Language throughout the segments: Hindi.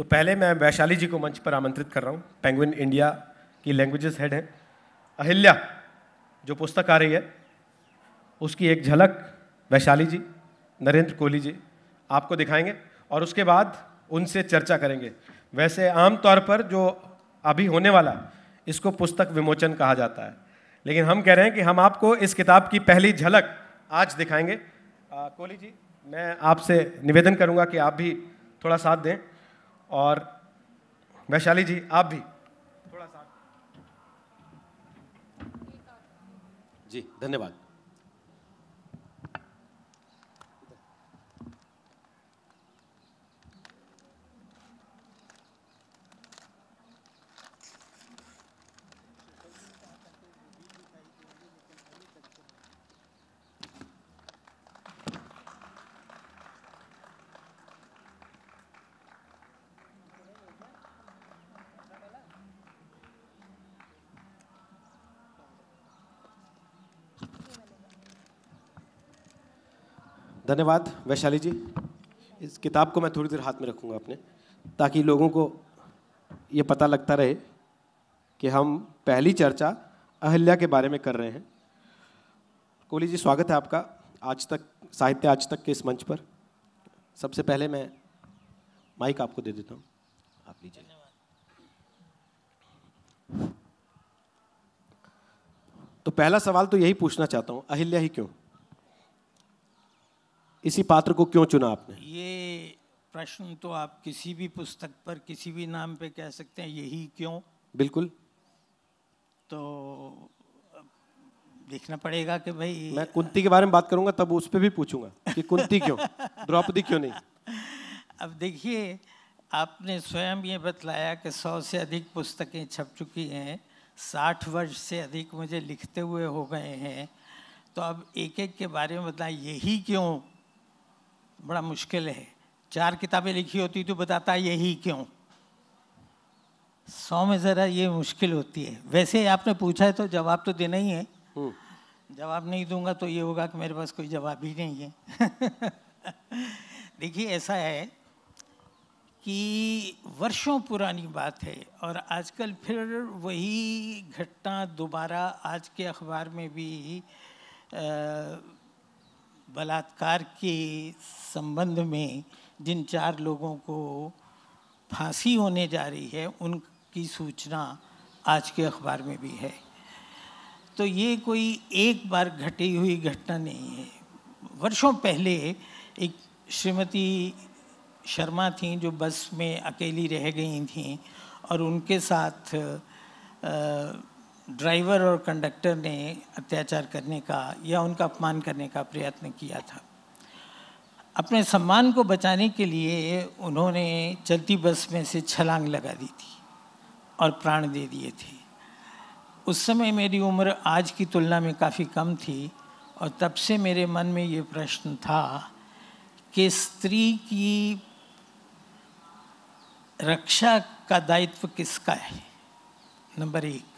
तो पहले मैं वैशाली जी को मंच पर आमंत्रित कर रहा हूँ पेंगुइन इंडिया की लैंग्वेजेस हेड हैं अहिल्या जो पुस्तक आ रही है उसकी एक झलक वैशाली जी नरेंद्र कोहली जी आपको दिखाएंगे और उसके बाद उनसे चर्चा करेंगे वैसे आम तौर पर जो अभी होने वाला इसको पुस्तक विमोचन कहा जाता है लेकिन हम कह रहे हैं कि हम आपको इस किताब की पहली झलक आज दिखाएंगे कोहली जी मैं आपसे निवेदन करूंगा कि आप भी थोड़ा साथ दें और वैशाली जी आप भी थोड़ा सा जी धन्यवाद धन्यवाद वैशाली जी इस किताब को मैं थोड़ी देर हाथ में रखूँगा अपने ताकि लोगों को ये पता लगता रहे कि हम पहली चर्चा अहल्या के बारे में कर रहे हैं कोहली जी स्वागत है आपका आज तक साहित्य आज तक के इस मंच पर सबसे पहले मैं माइक आपको दे देता हूँ आप लीजिए तो पहला सवाल तो यही पूछना चाहता हूँ अहिल्या ही क्यों इसी पात्र को क्यों चुना आपने ये प्रश्न तो आप किसी भी पुस्तक पर किसी भी नाम पे कह सकते हैं यही क्यों बिल्कुल तो देखना पड़ेगा कि भाई मैं कुंती के बारे में बात करूंगा तब उस पर भी पूछूंगा कि कुंती क्यों द्रौपदी क्यों नहीं अब देखिए आपने स्वयं ये बतलाया कि सौ से अधिक पुस्तकें छप चुकी हैं साठ वर्ष से अधिक मुझे लिखते हुए हो गए हैं तो अब एक एक के बारे में बताएं यही क्यों बड़ा मुश्किल है चार किताबें लिखी होती तो बताता यही क्यों सौ में ज़रा ये मुश्किल होती है वैसे आपने पूछा है तो जवाब तो देना ही है हम्म। जवाब नहीं दूंगा तो ये होगा कि मेरे पास कोई जवाब ही नहीं है देखिए ऐसा है कि वर्षों पुरानी बात है और आजकल फिर वही घटना दोबारा आज के अखबार में भी आ, बलात्कार के संबंध में जिन चार लोगों को फांसी होने जा रही है उनकी सूचना आज के अखबार में भी है तो ये कोई एक बार घटी हुई घटना नहीं है वर्षों पहले एक श्रीमती शर्मा थी जो बस में अकेली रह गई थी और उनके साथ आ, ड्राइवर और कंडक्टर ने अत्याचार करने का या उनका अपमान करने का प्रयत्न किया था अपने सम्मान को बचाने के लिए उन्होंने चलती बस में से छलांग लगा दी थी और प्राण दे दिए थे उस समय मेरी उम्र आज की तुलना में काफ़ी कम थी और तब से मेरे मन में ये प्रश्न था कि स्त्री की रक्षा का दायित्व किसका है नंबर एक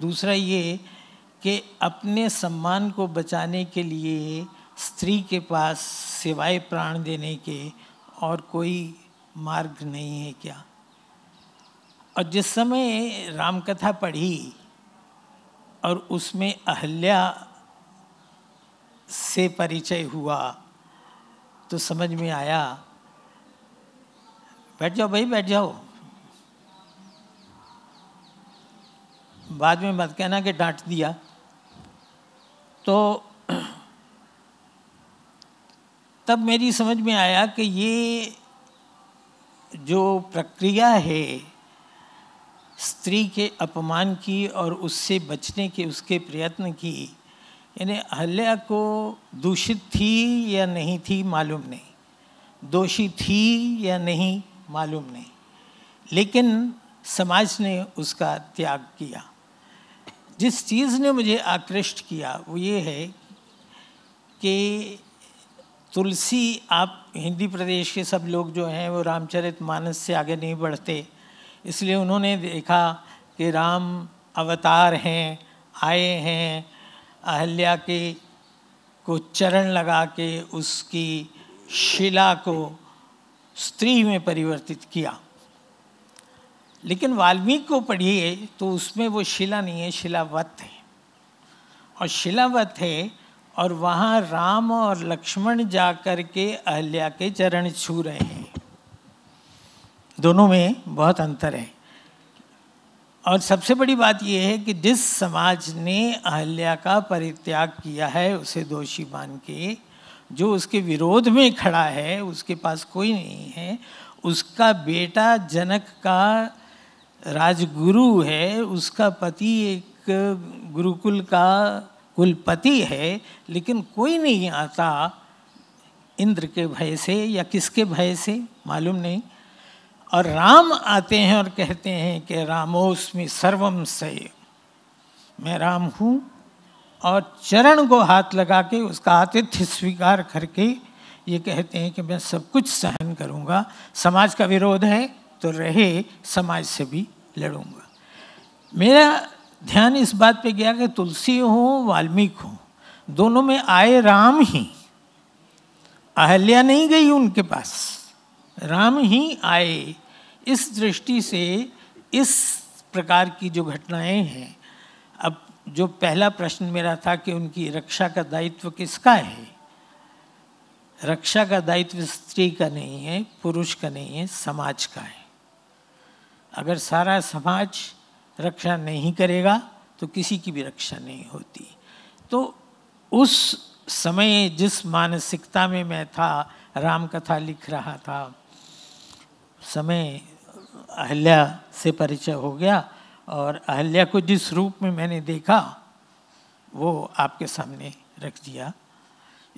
दूसरा ये कि अपने सम्मान को बचाने के लिए स्त्री के पास सिवाय प्राण देने के और कोई मार्ग नहीं है क्या और जिस समय रामकथा पढ़ी और उसमें अहल्या से परिचय हुआ तो समझ में आया बैठ जाओ भाई बैठ जाओ बाद में मत कहना कि डांट दिया तो तब मेरी समझ में आया कि ये जो प्रक्रिया है स्त्री के अपमान की और उससे बचने के उसके प्रयत्न की यानी अहल्या को दूषित थी या नहीं थी मालूम नहीं दोषी थी या नहीं मालूम नहीं लेकिन समाज ने उसका त्याग किया जिस चीज़ ने मुझे आकृष्ट किया वो ये है कि तुलसी आप हिंदी प्रदेश के सब लोग जो हैं वो रामचरित मानस से आगे नहीं बढ़ते इसलिए उन्होंने देखा कि राम अवतार हैं आए हैं अहल्या के को चरण लगा के उसकी शिला को स्त्री में परिवर्तित किया लेकिन वाल्मीकि को पढ़िए तो उसमें वो शिला नहीं है शिलावत है और शिलावत है और वहाँ राम और लक्ष्मण जा कर के अहल्या के चरण छू रहे हैं दोनों में बहुत अंतर है और सबसे बड़ी बात यह है कि जिस समाज ने अहल्या का परित्याग किया है उसे दोषी मान के जो उसके विरोध में खड़ा है उसके पास कोई नहीं है उसका बेटा जनक का राजगुरु है उसका पति एक गुरुकुल का कुलपति है लेकिन कोई नहीं आता इंद्र के भय से या किसके भय से मालूम नहीं और राम आते हैं और कहते हैं कि रामोस्मि सर्वम सय मैं राम हूँ और चरण को हाथ लगा के उसका आतिथ्य स्वीकार करके ये कहते हैं कि मैं सब कुछ सहन करूँगा समाज का विरोध है तो रहे समाज से भी लड़ूंगा मेरा ध्यान इस बात पे गया कि तुलसी हो वाल्मीकि हो दोनों में आए राम ही अहल्या नहीं गई उनके पास राम ही आए इस दृष्टि से इस प्रकार की जो घटनाएं हैं अब जो पहला प्रश्न मेरा था कि उनकी रक्षा का दायित्व किसका है रक्षा का दायित्व स्त्री का नहीं है पुरुष का नहीं है समाज का है अगर सारा समाज रक्षा नहीं करेगा तो किसी की भी रक्षा नहीं होती तो उस समय जिस मानसिकता में मैं था राम कथा लिख रहा था समय अहल्या से परिचय हो गया और अहल्या को जिस रूप में मैंने देखा वो आपके सामने रख दिया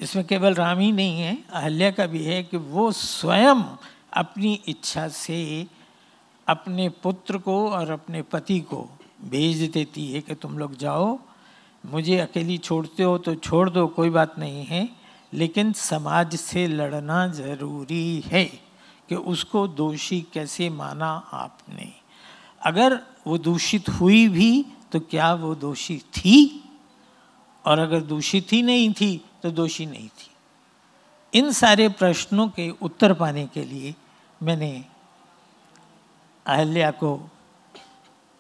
इसमें केवल राम ही नहीं है अहल्या का भी है कि वो स्वयं अपनी इच्छा से अपने पुत्र को और अपने पति को भेज देती है कि तुम लोग जाओ मुझे अकेली छोड़ते हो तो छोड़ दो कोई बात नहीं है लेकिन समाज से लड़ना ज़रूरी है कि उसको दोषी कैसे माना आपने अगर वो दूषित हुई भी तो क्या वो दोषी थी और अगर दूषित ही नहीं थी तो दोषी नहीं थी इन सारे प्रश्नों के उत्तर पाने के लिए मैंने अहल्या को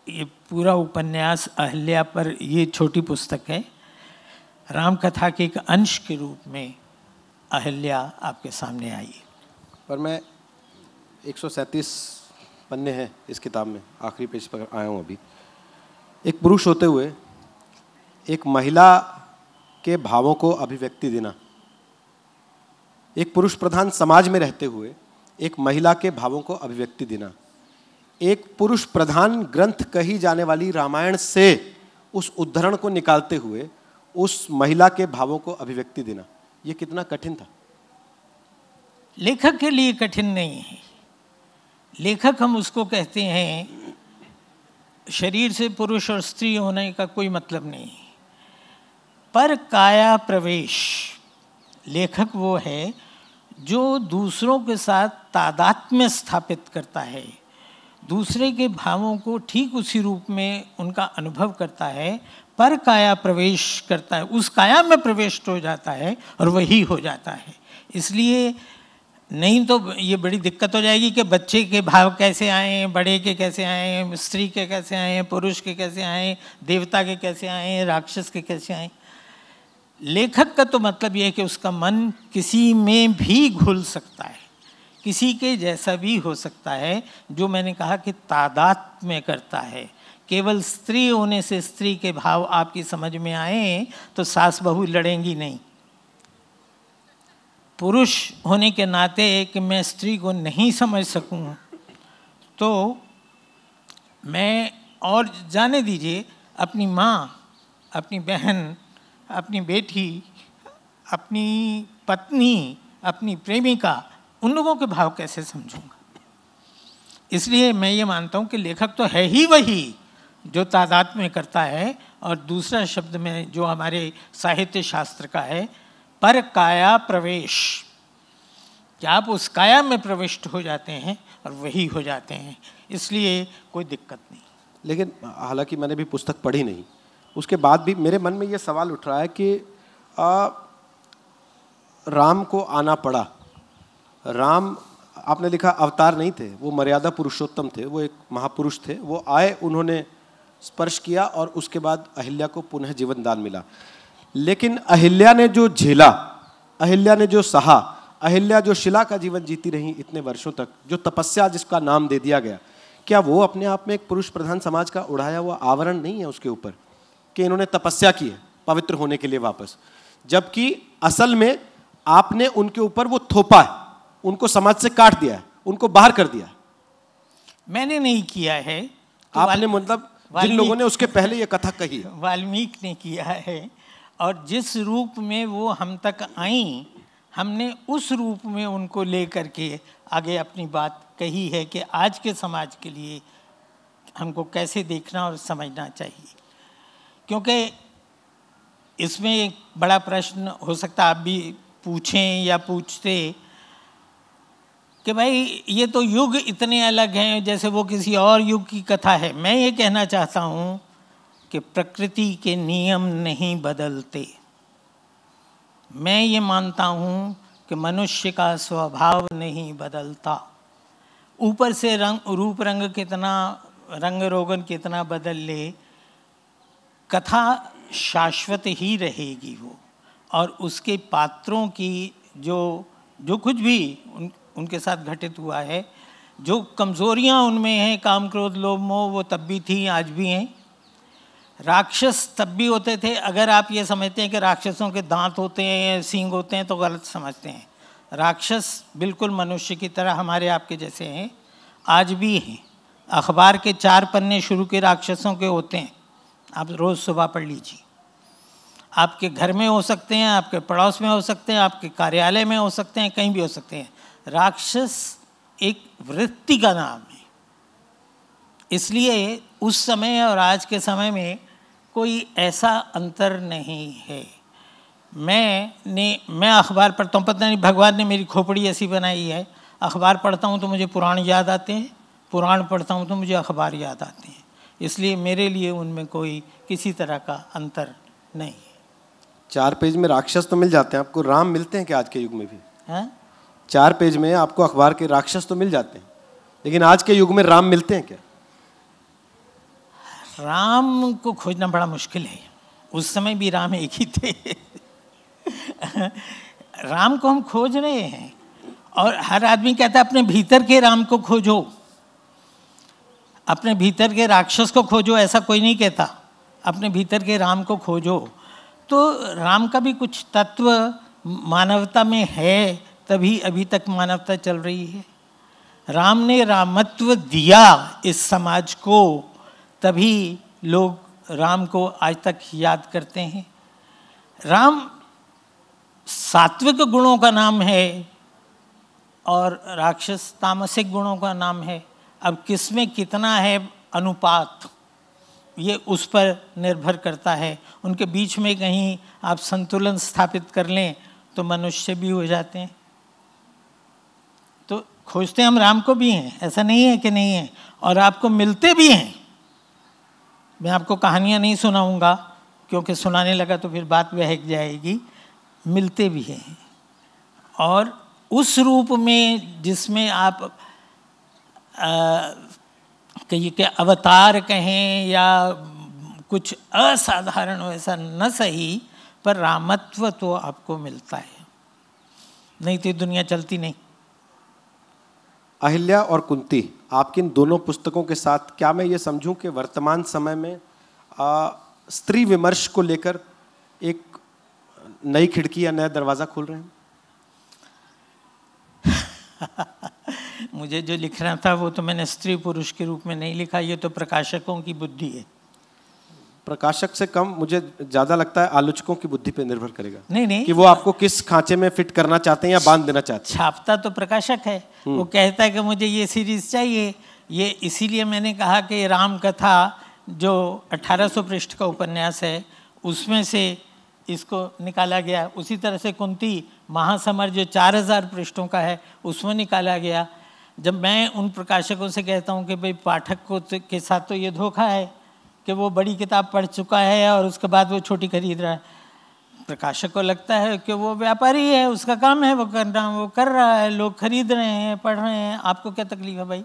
ये पूरा उपन्यास अहल्या पर ये छोटी पुस्तक है राम कथा के एक अंश के रूप में अहल्या आपके सामने आई पर मैं 137 पन्ने हैं इस किताब में आखिरी पेज पर आया हूँ अभी एक पुरुष होते हुए एक महिला के भावों को अभिव्यक्ति देना एक पुरुष प्रधान समाज में रहते हुए एक महिला के भावों को अभिव्यक्ति देना एक पुरुष प्रधान ग्रंथ कही जाने वाली रामायण से उस उद्धरण को निकालते हुए उस महिला के भावों को अभिव्यक्ति देना यह कितना कठिन था लेखक के लिए कठिन नहीं है लेखक हम उसको कहते हैं शरीर से पुरुष और स्त्री होने का कोई मतलब नहीं पर काया प्रवेश लेखक वो है जो दूसरों के साथ तादात्म्य स्थापित करता है दूसरे के भावों को ठीक उसी रूप में उनका अनुभव करता है पर काया प्रवेश करता है उस काया में प्रवेश हो जाता है और वही हो जाता है इसलिए नहीं तो ये बड़ी दिक्कत हो जाएगी कि बच्चे के भाव कैसे आए बड़े के कैसे आए स्त्री के कैसे आए पुरुष के कैसे आए देवता के कैसे आए राक्षस के कैसे आए लेखक का तो मतलब यह है कि उसका मन किसी में भी घुल सकता है किसी के जैसा भी हो सकता है जो मैंने कहा कि तादात में करता है केवल स्त्री होने से स्त्री के भाव आपकी समझ में आए तो सास बहू लड़ेंगी नहीं पुरुष होने के नाते कि मैं स्त्री को नहीं समझ सकूं तो मैं और जाने दीजिए अपनी माँ अपनी बहन अपनी बेटी अपनी पत्नी अपनी प्रेमिका उन लोगों के भाव कैसे समझूंगा इसलिए मैं ये मानता हूँ कि लेखक तो है ही वही जो तादाद में करता है और दूसरा शब्द में जो हमारे साहित्य शास्त्र का है पर काया प्रवेश क्या आप उस काया में प्रविष्ट हो जाते हैं और वही हो जाते हैं इसलिए कोई दिक्कत नहीं लेकिन हालांकि मैंने भी पुस्तक पढ़ी नहीं उसके बाद भी मेरे मन में ये सवाल उठ रहा है कि आ, राम को आना पड़ा राम आपने लिखा अवतार नहीं थे वो मर्यादा पुरुषोत्तम थे वो एक महापुरुष थे वो आए उन्होंने स्पर्श किया और उसके बाद अहिल्या को पुनः जीवन दान मिला लेकिन अहिल्या ने जो झेला अहिल्या ने जो सहा अहिल्या जो शिला का जीवन जीती रही इतने वर्षों तक जो तपस्या जिसका नाम दे दिया गया क्या वो अपने आप में एक पुरुष प्रधान समाज का उड़ाया हुआ आवरण नहीं है उसके ऊपर कि इन्होंने तपस्या की है पवित्र होने के लिए वापस जबकि असल में आपने उनके ऊपर वो थोपा है उनको समाज से काट दिया है उनको बाहर कर दिया मैंने नहीं किया है तो आपने मतलब जिन लोगों ने उसके पहले ये कथा कही वाल्मीकि ने किया है और जिस रूप में वो हम तक आई हमने उस रूप में उनको ले करके आगे अपनी बात कही है कि आज के समाज के लिए हमको कैसे देखना और समझना चाहिए क्योंकि इसमें एक बड़ा प्रश्न हो सकता आप भी पूछें या पूछते कि भाई ये तो युग इतने अलग हैं जैसे वो किसी और युग की कथा है मैं ये कहना चाहता हूँ कि प्रकृति के नियम नहीं बदलते मैं ये मानता हूँ कि मनुष्य का स्वभाव नहीं बदलता ऊपर से रंग रूप रंग कितना रंग रोगन कितना बदल ले कथा शाश्वत ही रहेगी वो और उसके पात्रों की जो जो कुछ भी उन उनके साथ घटित हुआ है जो कमज़ोरियाँ उनमें हैं काम क्रोध लोभ मोह वो तब भी थी आज भी हैं राक्षस तब भी होते थे अगर आप ये समझते हैं कि राक्षसों के दांत होते हैं या सींग होते हैं तो गलत समझते हैं राक्षस बिल्कुल मनुष्य की तरह हमारे आपके जैसे हैं आज भी हैं अखबार के चार पन्ने शुरू के राक्षसों के होते हैं आप रोज़ सुबह पढ़ लीजिए आपके घर में हो सकते हैं आपके पड़ोस में हो सकते हैं आपके कार्यालय में हो सकते हैं कहीं भी हो सकते हैं राक्षस एक वृत्ति का नाम है इसलिए उस समय और आज के समय में कोई ऐसा अंतर नहीं है मैं ने मैं अखबार पढ़ता हूँ पता नहीं भगवान ने मेरी खोपड़ी ऐसी बनाई है अखबार पढ़ता हूँ तो मुझे पुराण याद आते हैं पुराण पढ़ता हूँ तो मुझे अखबार याद आते हैं इसलिए मेरे लिए उनमें कोई किसी तरह का अंतर नहीं है चार पेज में राक्षस तो मिल जाते हैं आपको राम मिलते हैं क्या आज के युग में भी हैं हाँ? चार पेज में आपको अखबार के राक्षस तो मिल जाते हैं लेकिन आज के युग में राम मिलते हैं क्या राम को खोजना बड़ा मुश्किल है उस समय भी राम एक ही थे राम को हम खोज रहे हैं और हर आदमी कहता है अपने भीतर के राम को खोजो अपने भीतर के राक्षस को खोजो ऐसा कोई नहीं कहता अपने भीतर के राम को खोजो तो राम का भी कुछ तत्व मानवता में है तभी अभी तक मानवता चल रही है राम ने रामत्व दिया इस समाज को तभी लोग राम को आज तक याद करते हैं राम सात्विक गुणों का नाम है और राक्षस तामसिक गुणों का नाम है अब किस में कितना है अनुपात ये उस पर निर्भर करता है उनके बीच में कहीं आप संतुलन स्थापित कर लें तो मनुष्य भी हो जाते हैं खोजते हम राम को भी हैं ऐसा नहीं है कि नहीं है और आपको मिलते भी हैं मैं आपको कहानियाँ नहीं सुनाऊँगा क्योंकि सुनाने लगा तो फिर बात बहक जाएगी मिलते भी हैं और उस रूप में जिसमें आप कहिए कि अवतार कहें या कुछ असाधारण वैसा न सही पर रामत्व तो आपको मिलता है नहीं तो दुनिया चलती नहीं अहिल्या और कुंती आपकी इन दोनों पुस्तकों के साथ क्या मैं ये समझूं कि वर्तमान समय में आ, स्त्री विमर्श को लेकर एक नई खिड़की या नया दरवाज़ा खोल रहे हैं मुझे जो लिखना था वो तो मैंने स्त्री पुरुष के रूप में नहीं लिखा ये तो प्रकाशकों की बुद्धि है प्रकाशक से कम मुझे ज्यादा लगता है आलोचकों की बुद्धि पे निर्भर करेगा नहीं नहीं कि वो आपको किस खांचे में फिट करना चाहते हैं या बांध देना चाहते हैं छापता तो प्रकाशक है हम्म। वो कहता है कि मुझे ये सीरीज चाहिए ये इसीलिए मैंने कहा कि राम कथा जो 1800 पृष्ठ का उपन्यास है उसमें से इसको निकाला गया उसी तरह से कुंती महासमर जो 4000 पृष्ठों का है उसमें निकाला गया जब मैं उन प्रकाशकों से कहता हूँ कि भाई पाठक को तो- के साथ तो ये धोखा है कि वो बड़ी किताब पढ़ चुका है और उसके बाद वो छोटी खरीद रहा है प्रकाशक को लगता है कि वो व्यापारी है उसका काम है वो करना वो कर रहा है लोग खरीद रहे हैं पढ़ रहे हैं आपको क्या तकलीफ है भाई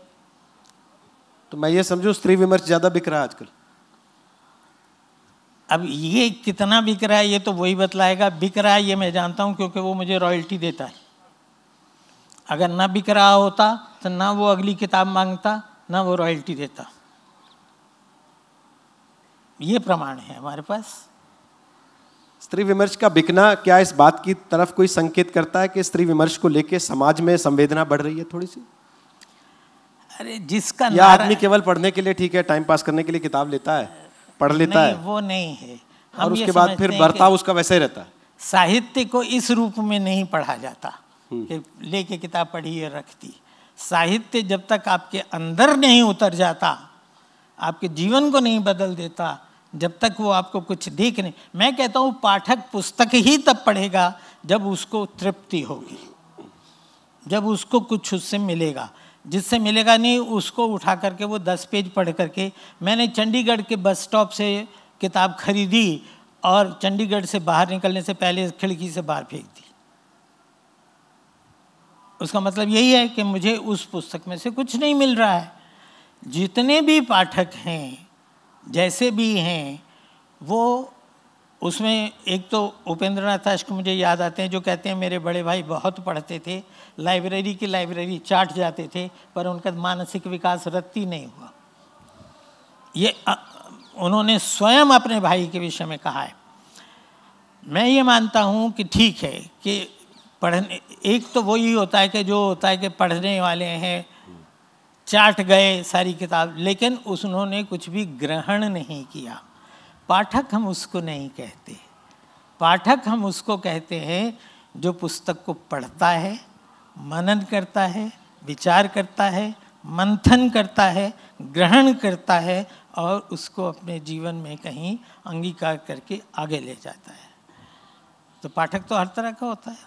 तो मैं ये समझू स्त्री विमर्श ज़्यादा बिक रहा है आजकल अब ये कितना बिक रहा है ये तो वही बतलाएगा बिक रहा है ये मैं जानता हूँ क्योंकि वो मुझे रॉयल्टी देता है अगर ना बिक रहा होता तो ना वो अगली किताब मांगता ना वो रॉयल्टी देता ये प्रमाण है हमारे पास स्त्री विमर्श का बिकना क्या इस बात की तरफ कोई संकेत करता है कि स्त्री विमर्श को लेके समाज में संवेदना बढ़ रही है थोड़ी सी अरे जिसका या आदमी केवल पढ़ने के लिए ठीक है टाइम पास करने के लिए किताब लेता है पढ़ लेता है वो नहीं है और उसके बाद फिर बर्ताव उसका वैसे ही रहता है साहित्य को इस रूप में नहीं पढ़ा जाता हम्म। कि लेके किताब पढ़ी और रखती साहित्य जब तक आपके अंदर नहीं उतर जाता आपके जीवन को नहीं बदल देता जब तक वो आपको कुछ दिख नहीं मैं कहता हूँ पाठक पुस्तक ही तब पढ़ेगा जब उसको तृप्ति होगी जब उसको कुछ उससे मिलेगा जिससे मिलेगा नहीं उसको उठा करके वो दस पेज पढ़ करके मैंने चंडीगढ़ के बस स्टॉप से किताब खरीदी और चंडीगढ़ से बाहर निकलने से पहले खिड़की से बाहर फेंक दी उसका मतलब यही है कि मुझे उस पुस्तक में से कुछ नहीं मिल रहा है जितने भी पाठक हैं जैसे भी हैं वो उसमें एक तो उपेंद्र नाथ अश्क मुझे याद आते हैं जो कहते हैं मेरे बड़े भाई बहुत पढ़ते थे लाइब्रेरी की लाइब्रेरी चाट जाते थे पर उनका मानसिक विकास रत्ती नहीं हुआ ये उन्होंने स्वयं अपने भाई के विषय में कहा है मैं ये मानता हूँ कि ठीक है कि पढ़ने एक तो वही होता है कि जो होता है कि पढ़ने वाले हैं चाट गए सारी किताब लेकिन उस उन्होंने कुछ भी ग्रहण नहीं किया पाठक हम उसको नहीं कहते पाठक हम उसको कहते हैं जो पुस्तक को पढ़ता है मनन करता है विचार करता है मंथन करता है ग्रहण करता है और उसको अपने जीवन में कहीं अंगीकार करके आगे ले जाता है तो पाठक तो हर तरह का होता है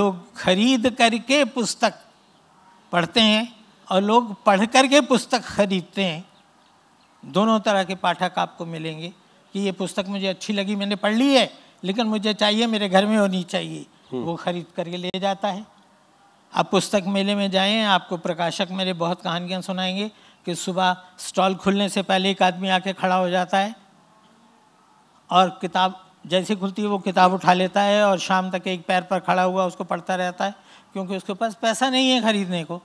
लोग खरीद करके पुस्तक पढ़ते हैं और लोग पढ़ कर के पुस्तक खरीदते हैं दोनों तरह के पाठक आपको मिलेंगे कि ये पुस्तक मुझे अच्छी लगी मैंने पढ़ ली है लेकिन मुझे चाहिए मेरे घर में होनी चाहिए हम्म। वो खरीद करके ले जाता है आप पुस्तक मेले में जाएं आपको प्रकाशक मेरे बहुत कहानियाँ सुनाएंगे कि सुबह स्टॉल खुलने से पहले एक आदमी आके खड़ा हो जाता है और किताब जैसे खुलती है वो किताब उठा लेता है और शाम तक एक पैर पर खड़ा हुआ उसको पढ़ता रहता है क्योंकि उसके पास पैसा नहीं है ख़रीदने को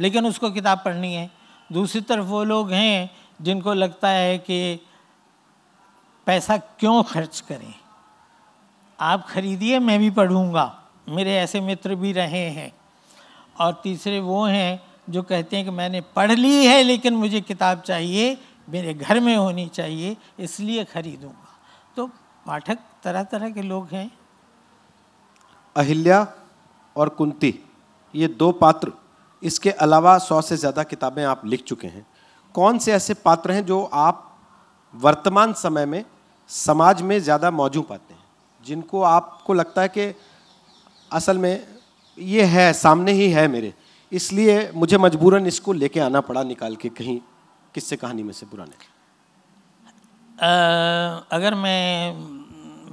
लेकिन उसको किताब पढ़नी है दूसरी तरफ वो लोग हैं जिनको लगता है कि पैसा क्यों खर्च करें आप खरीदिए मैं भी पढ़ूंगा मेरे ऐसे मित्र भी रहे हैं और तीसरे वो हैं जो कहते हैं कि मैंने पढ़ ली है लेकिन मुझे किताब चाहिए मेरे घर में होनी चाहिए इसलिए खरीदूंगा तो पाठक तरह तरह के लोग हैं अहिल्या और कुंती ये दो पात्र इसके अलावा सौ से ज़्यादा किताबें आप लिख चुके हैं कौन से ऐसे पात्र हैं जो आप वर्तमान समय में समाज में ज़्यादा मौजूद पाते हैं जिनको आपको लगता है कि असल में ये है सामने ही है मेरे इसलिए मुझे मजबूरन इसको लेके आना पड़ा निकाल के कहीं किससे कहानी में से पुराने अगर मैं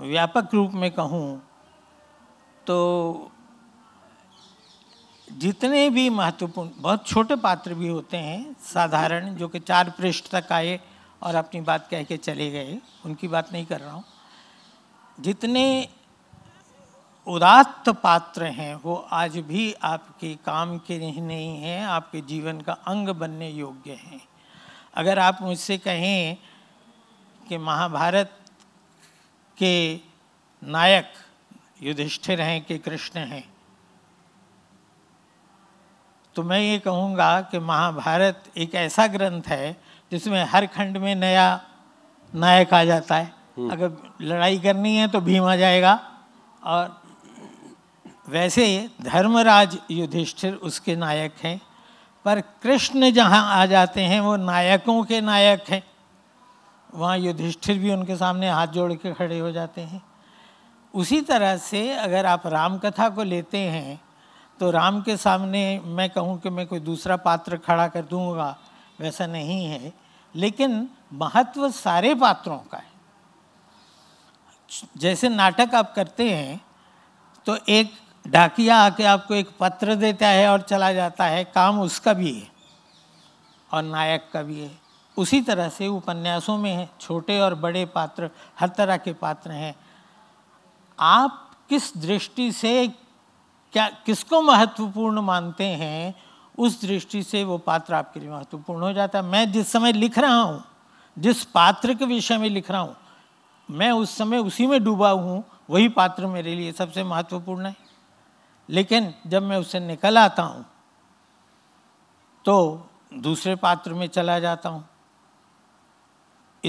व्यापक रूप में कहूँ तो जितने भी महत्वपूर्ण बहुत छोटे पात्र भी होते हैं साधारण जो कि चार पृष्ठ तक आए और अपनी बात कह के चले गए उनकी बात नहीं कर रहा हूँ जितने उदात्त पात्र हैं वो आज भी आपके काम के नहीं नहीं हैं आपके जीवन का अंग बनने योग्य हैं अगर आप मुझसे कहें कि महाभारत के नायक युधिष्ठिर हैं कि कृष्ण हैं तो मैं ये कहूँगा कि महाभारत एक ऐसा ग्रंथ है जिसमें हर खंड में नया नायक आ जाता है हम्म। अगर लड़ाई करनी है तो भीम आ जाएगा और वैसे धर्मराज युधिष्ठिर उसके नायक हैं पर कृष्ण जहाँ आ जाते हैं वो नायकों के नायक हैं वहाँ युधिष्ठिर भी उनके सामने हाथ जोड़ के खड़े हो जाते हैं उसी तरह से अगर आप रामकथा को लेते हैं तो राम के सामने मैं कहूँ कि मैं कोई दूसरा पात्र खड़ा कर दूंगा वैसा नहीं है लेकिन महत्व सारे पात्रों का है जैसे नाटक आप करते हैं तो एक ढाकिया आके आपको एक पत्र देता है और चला जाता है काम उसका भी है और नायक का भी है उसी तरह से उपन्यासों में है छोटे और बड़े पात्र हर तरह के पात्र हैं आप किस दृष्टि से क्या किसको महत्वपूर्ण मानते हैं उस दृष्टि से वो पात्र आपके लिए महत्वपूर्ण हो जाता है मैं जिस समय लिख रहा हूँ जिस पात्र के विषय में लिख रहा हूँ मैं उस समय उसी में डूबा हूँ वही पात्र मेरे लिए सबसे महत्वपूर्ण है लेकिन जब मैं उससे निकल आता हूँ तो दूसरे पात्र में चला जाता हूँ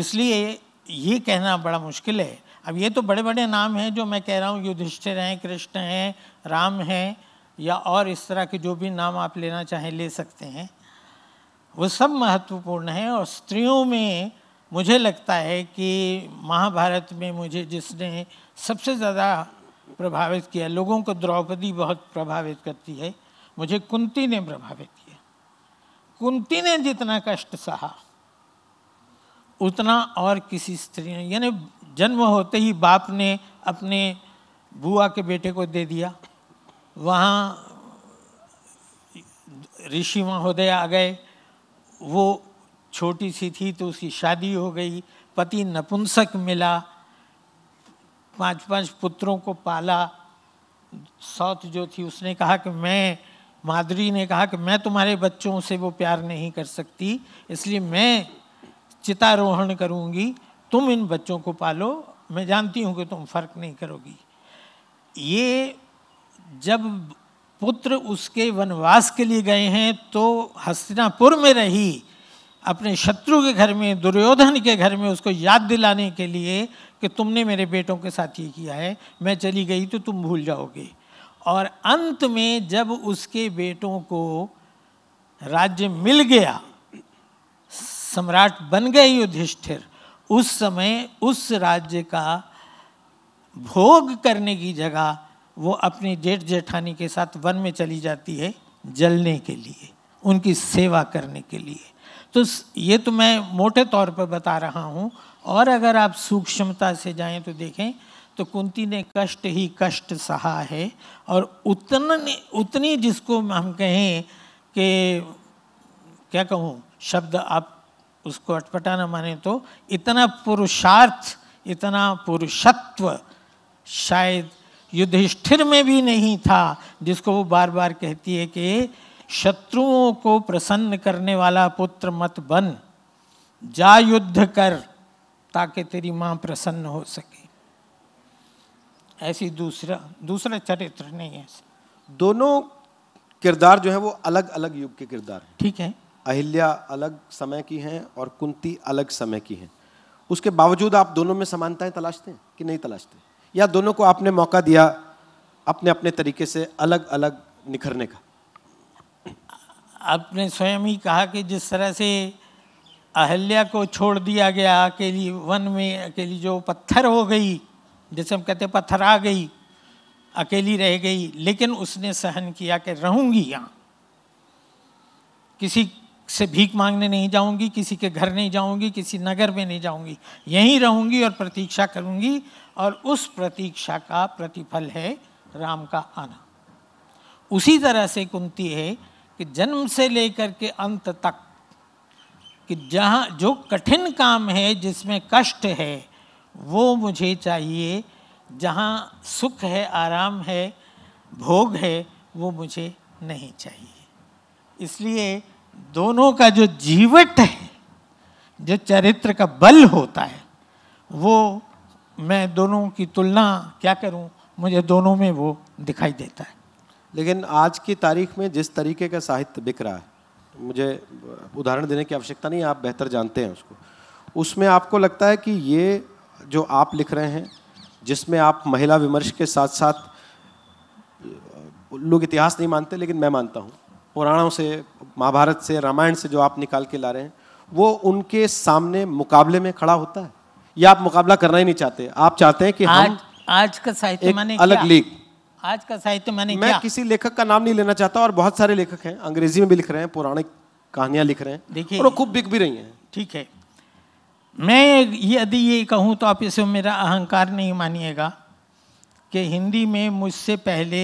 इसलिए ये कहना बड़ा मुश्किल है अब ये तो बड़े बड़े नाम हैं जो मैं कह रहा हूँ युधिष्ठिर हैं कृष्ण हैं राम हैं या और इस तरह के जो भी नाम आप लेना चाहें ले सकते हैं वो सब महत्वपूर्ण हैं और स्त्रियों में मुझे लगता है कि महाभारत में मुझे जिसने सबसे ज़्यादा प्रभावित किया लोगों को द्रौपदी बहुत प्रभावित करती है मुझे कुंती ने प्रभावित किया कुंती ने जितना कष्ट सहा उतना और किसी स्त्री ने यानी जन्म होते ही बाप ने अपने बुआ के बेटे को दे दिया वहाँ ऋषि महोदय आ गए वो छोटी सी थी तो उसकी शादी हो गई पति नपुंसक मिला पांच पांच पुत्रों को पाला सौत जो थी उसने कहा कि मैं माधुरी ने कहा कि मैं तुम्हारे बच्चों से वो प्यार नहीं कर सकती इसलिए मैं चितारोहण करूँगी तुम इन बच्चों को पालो मैं जानती हूँ कि तुम फर्क नहीं करोगी ये जब पुत्र उसके वनवास के लिए गए हैं तो हस्तिनापुर में रही अपने शत्रु के घर में दुर्योधन के घर में उसको याद दिलाने के लिए कि तुमने मेरे बेटों के साथ ये किया है मैं चली गई तो तुम भूल जाओगे और अंत में जब उसके बेटों को राज्य मिल गया सम्राट बन गए युधिष्ठिर उस समय उस राज्य का भोग करने की जगह वो अपने जेठ जेठानी के साथ वन में चली जाती है जलने के लिए उनकी सेवा करने के लिए तो ये तो मैं मोटे तौर पर बता रहा हूँ और अगर आप सूक्ष्मता से जाएं तो देखें तो कुंती ने कष्ट ही कष्ट सहा है और उतने उतनी जिसको हम कहें कि क्या कहूँ शब्द आप उसको अटपटा न माने तो इतना पुरुषार्थ इतना पुरुषत्व शायद युधिष्ठिर में भी नहीं था जिसको वो बार बार कहती है कि शत्रुओं को प्रसन्न करने वाला पुत्र मत बन जा युद्ध कर ताकि तेरी माँ प्रसन्न हो सके ऐसी दूसरा दूसरा चरित्र नहीं है दोनों किरदार जो है वो अलग अलग युग के किरदार ठीक है अहिल्या अलग समय की हैं और कुंती अलग समय की हैं उसके बावजूद आप दोनों में समानताएं तलाशते हैं कि नहीं तलाशते या दोनों को आपने मौका दिया अपने अपने तरीके से अलग अलग निखरने का आपने स्वयं ही कहा कि जिस तरह से अहल्या को छोड़ दिया गया अकेली वन में अकेली जो पत्थर हो गई जैसे हम कहते पत्थर आ गई अकेली रह गई लेकिन उसने सहन किया कि रहूंगी यहाँ किसी से भीख मांगने नहीं जाऊंगी किसी के घर नहीं जाऊंगी किसी नगर में नहीं जाऊंगी यहीं रहूंगी और प्रतीक्षा करूंगी और उस प्रतीक्षा का प्रतिफल है राम का आना उसी तरह से कुंती है कि जन्म से लेकर के अंत तक कि जहाँ जो कठिन काम है जिसमें कष्ट है वो मुझे चाहिए जहाँ सुख है आराम है भोग है वो मुझे नहीं चाहिए इसलिए दोनों का जो जीवट है जो चरित्र का बल होता है वो मैं दोनों की तुलना क्या करूं मुझे दोनों में वो दिखाई देता है लेकिन आज की तारीख में जिस तरीके का साहित्य बिक रहा है मुझे उदाहरण देने की आवश्यकता नहीं आप बेहतर जानते हैं उसको उसमें आपको लगता है कि ये जो आप लिख रहे हैं जिसमें आप महिला विमर्श के साथ साथ लोग इतिहास नहीं मानते लेकिन मैं मानता हूँ पुराणों से महाभारत से रामायण से जो आप निकाल के ला रहे हैं वो उनके सामने मुकाबले में खड़ा होता है या आप मुकाबला करना ही नहीं चाहते आप चाहते हैं कि आज, हम आज का साहित्य माने अलग लीग आज का साहित्य माने मैं क्या? किसी लेखक का नाम नहीं लेना चाहता और बहुत सारे लेखक हैं अंग्रेजी में भी लिख रहे हैं पौराणिक कहानियां लिख रहे हैं देखिए और खूब बिक भी रही हैं ठीक है मैं यदि ये कहूँ तो आप इसे मेरा अहंकार नहीं मानिएगा कि हिंदी में मुझसे पहले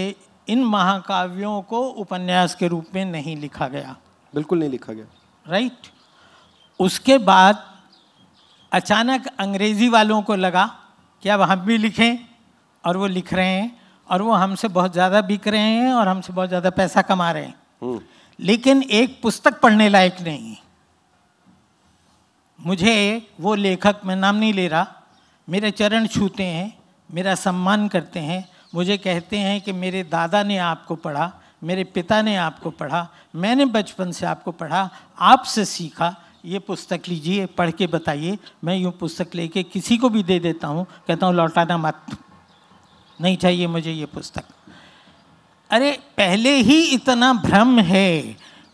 इन महाकाव्यों को उपन्यास के रूप में नहीं लिखा गया बिल्कुल नहीं लिखा गया राइट right? उसके बाद अचानक अंग्रेजी वालों को लगा कि अब हम भी लिखें और वो लिख रहे हैं और वो हमसे बहुत ज़्यादा बिक रहे हैं और हमसे बहुत ज़्यादा पैसा कमा रहे हैं हम्म। लेकिन एक पुस्तक पढ़ने लायक नहीं मुझे वो लेखक मैं नाम नहीं ले रहा मेरे चरण छूते हैं मेरा सम्मान करते हैं मुझे कहते हैं कि मेरे दादा ने आपको पढ़ा मेरे पिता ने आपको पढ़ा मैंने बचपन से आपको पढ़ा आपसे सीखा ये पुस्तक लीजिए पढ़ के बताइए मैं यूँ पुस्तक लेके किसी को भी दे देता हूँ कहता हूँ लौटाना मत नहीं चाहिए मुझे ये पुस्तक अरे पहले ही इतना भ्रम है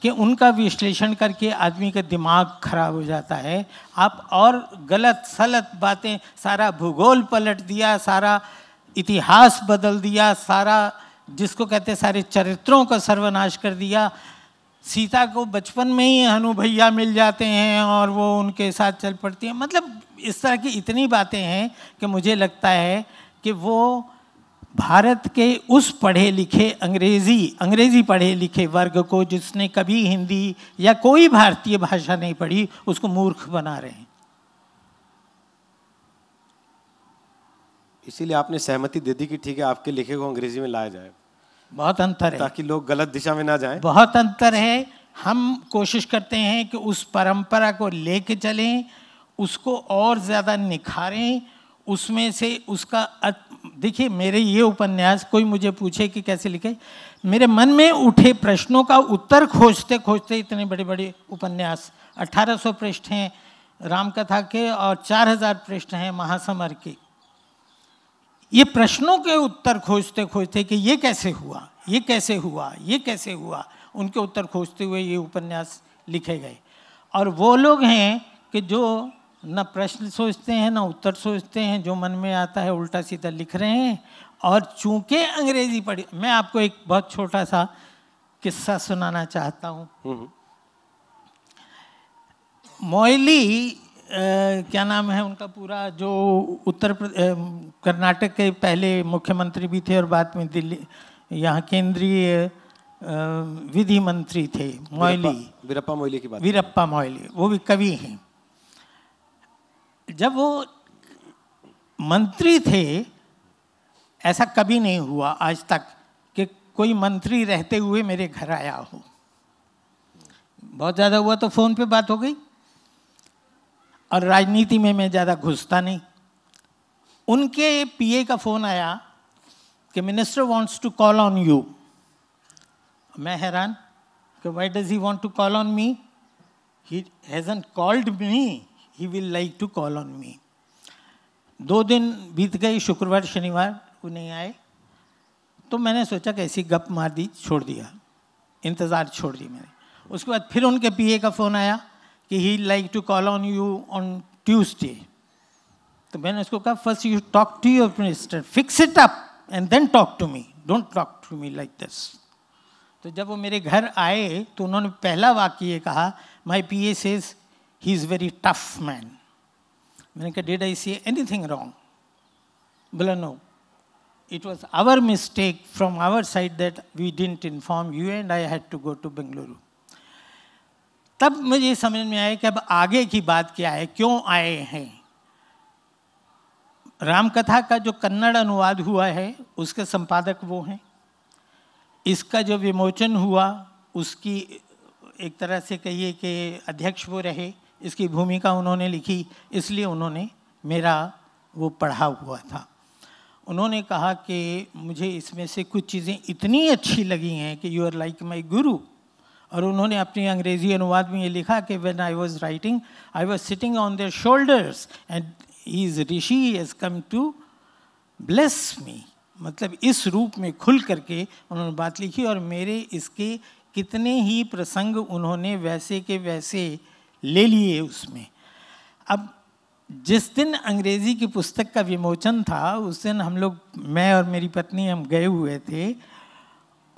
कि उनका विश्लेषण करके आदमी का दिमाग खराब हो जाता है आप और गलत सलत बातें सारा भूगोल पलट दिया सारा इतिहास बदल दिया सारा जिसको कहते सारे चरित्रों का सर्वनाश कर दिया सीता को बचपन में ही हनु भैया मिल जाते हैं और वो उनके साथ चल पड़ती हैं मतलब इस तरह की इतनी बातें हैं कि मुझे लगता है कि वो भारत के उस पढ़े लिखे अंग्रेज़ी अंग्रेज़ी पढ़े लिखे वर्ग को जिसने कभी हिंदी या कोई भारतीय भाषा नहीं पढ़ी उसको मूर्ख बना रहे हैं इसीलिए आपने सहमति दे दी कि ठीक है आपके लिखे को अंग्रेजी में लाया जाए बहुत अंतर है ताकि लोग गलत दिशा में ना जाएं बहुत अंतर है हम कोशिश करते हैं कि उस परंपरा को लेके चलें उसको और ज़्यादा निखारें उसमें से उसका देखिए मेरे ये उपन्यास कोई मुझे पूछे कि कैसे लिखे मेरे मन में उठे प्रश्नों का उत्तर खोजते खोजते इतने बड़े बड़े उपन्यास 1800 पृष्ठ हैं रामकथा के और 4000 पृष्ठ हैं महासमर के ये प्रश्नों के उत्तर खोजते खोजते कि ये कैसे हुआ ये कैसे हुआ ये कैसे हुआ उनके उत्तर खोजते हुए ये उपन्यास लिखे गए और वो लोग हैं कि जो न प्रश्न सोचते हैं न उत्तर सोचते हैं जो मन में आता है उल्टा सीधा लिख रहे हैं और चूंकि अंग्रेजी पढ़ी मैं आपको एक बहुत छोटा सा किस्सा सुनाना चाहता हूँ हम्म। मोयली क्या नाम है उनका पूरा जो उत्तर कर्नाटक के पहले मुख्यमंत्री भी थे और बाद में दिल्ली यहाँ केंद्रीय विधि मंत्री थे मोयली वीरप्पा मोयली की बात वीरप्पा मोयली वो भी कवि हैं जब वो मंत्री थे ऐसा कभी नहीं हुआ आज तक कि कोई मंत्री रहते हुए मेरे घर आया हो बहुत ज़्यादा हुआ तो फ़ोन पे बात हो गई और राजनीति में मैं ज़्यादा घुसता नहीं उनके पीए का फ़ोन आया कि minister wants to call on you मैं हैरान कि why does he want to call on me he hasn't called me he will like to call on me दो दिन बीत गए शुक्रवार शनिवार वो नहीं आए तो मैंने सोचा कि ऐसी गप मार दी छोड़ दिया इंतज़ार छोड़ दी मैंने उसके बाद फिर उनके पीए का फ़ोन आया कि he like to call on you on Tuesday तो मैंने उसको कहा first you talk to your minister fix it up and then talk to me don't talk to me like this तो जब वो मेरे घर आए तो उन्होंने पहला वाक्य ये कहा my P A says he is very tough man मैंने कहा did I see any thing wrong बोला no it was our mistake from our side that we didn't inform you and I had to go to Bengaluru. तब मुझे समझ में आया कि अब आगे की बात क्या है क्यों आए हैं रामकथा का जो कन्नड़ अनुवाद हुआ है उसके संपादक वो हैं इसका जो विमोचन हुआ उसकी एक तरह से कहिए कि अध्यक्ष वो रहे इसकी भूमिका उन्होंने लिखी इसलिए उन्होंने मेरा वो पढ़ा हुआ था उन्होंने कहा कि मुझे इसमें से कुछ चीज़ें इतनी अच्छी लगी हैं कि यू आर लाइक माई गुरु और उन्होंने अपनी अंग्रेजी अनुवाद में ये लिखा कि when I was writing I was sitting on there shoulders and he is rishi is come to bless me मतलब इस रूप में खुल करके उन्होंने बात लिखी और मेरे इसके कितने ही प्रसंग उन्होंने वैसे के वैसे ले लिए उसमें अब जिस दिन अंग्रेज़ी की पुस्तक का विमोचन था उस दिन हम लोग मैं और मेरी पत्नी हम गए हुए थे